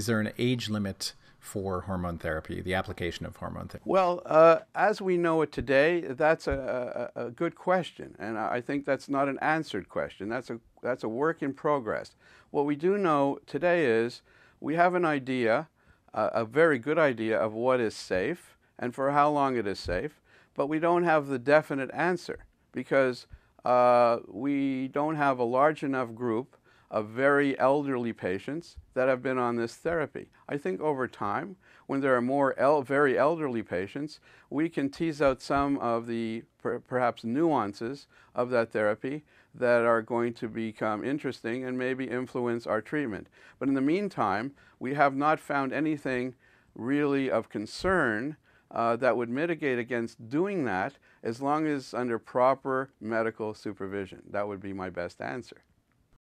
Is there an age limit for hormone therapy, the application of hormone therapy? Well, uh, as we know it today, that's a, a, a, good question, and I think that's not an answered question. That's a that's a work in progress. What we do know today is we have an idea, uh, a very good idea of what is safe and for how long it is safe, but we don't have the definite answer because uh, we don't have a large enough group of very elderly patients that have been on this therapy. I think over time, when there are more el very elderly patients, we can tease out some of the per perhaps nuances of that therapy that are going to become interesting and maybe influence our treatment. But in the meantime, we have not found anything really of concern uh, that would mitigate against doing that as long as under proper medical supervision. That would be my best answer.